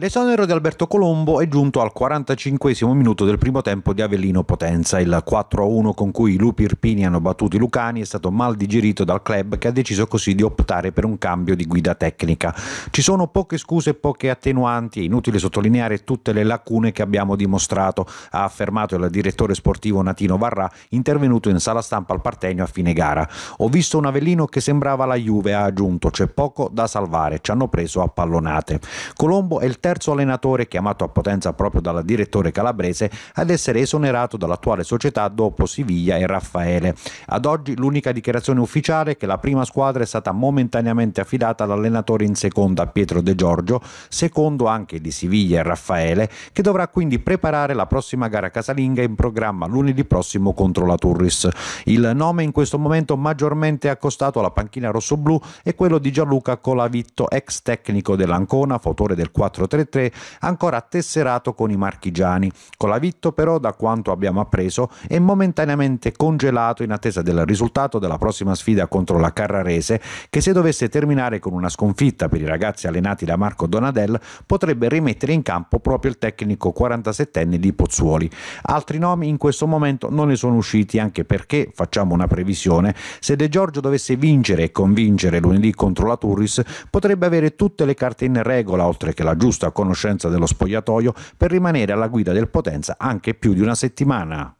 L'esonero di Alberto Colombo è giunto al 45 minuto del primo tempo di Avellino Potenza. Il 4-1 con cui i lupi irpini hanno battuto i lucani è stato mal digerito dal club che ha deciso così di optare per un cambio di guida tecnica. Ci sono poche scuse e poche attenuanti, è inutile sottolineare tutte le lacune che abbiamo dimostrato, ha affermato il direttore sportivo Natino Varrà, intervenuto in sala stampa al Partenio a fine gara. Ho visto un Avellino che sembrava la Juve, ha aggiunto, c'è poco da salvare, ci hanno preso a pallonate. Colombo è il terzo allenatore chiamato a potenza proprio dal direttore calabrese ad essere esonerato dall'attuale società dopo Siviglia e Raffaele. Ad oggi l'unica dichiarazione ufficiale è che la prima squadra è stata momentaneamente affidata all'allenatore in seconda Pietro De Giorgio, secondo anche di Siviglia e Raffaele, che dovrà quindi preparare la prossima gara casalinga in programma lunedì prossimo contro la Turris. Il nome in questo momento maggiormente accostato alla panchina rossoblù è quello di Gianluca Colavitto, ex tecnico dell'Ancona, fautore del 4-3 3 ancora tesserato con i marchigiani. Colavitto però, da quanto abbiamo appreso, è momentaneamente congelato in attesa del risultato della prossima sfida contro la Carrarese che se dovesse terminare con una sconfitta per i ragazzi allenati da Marco Donadel potrebbe rimettere in campo proprio il tecnico 47enne di Pozzuoli. Altri nomi in questo momento non ne sono usciti anche perché, facciamo una previsione, se De Giorgio dovesse vincere e convincere lunedì contro la Turris potrebbe avere tutte le carte in regola oltre che la giusta a conoscenza dello spogliatoio per rimanere alla guida del Potenza anche più di una settimana.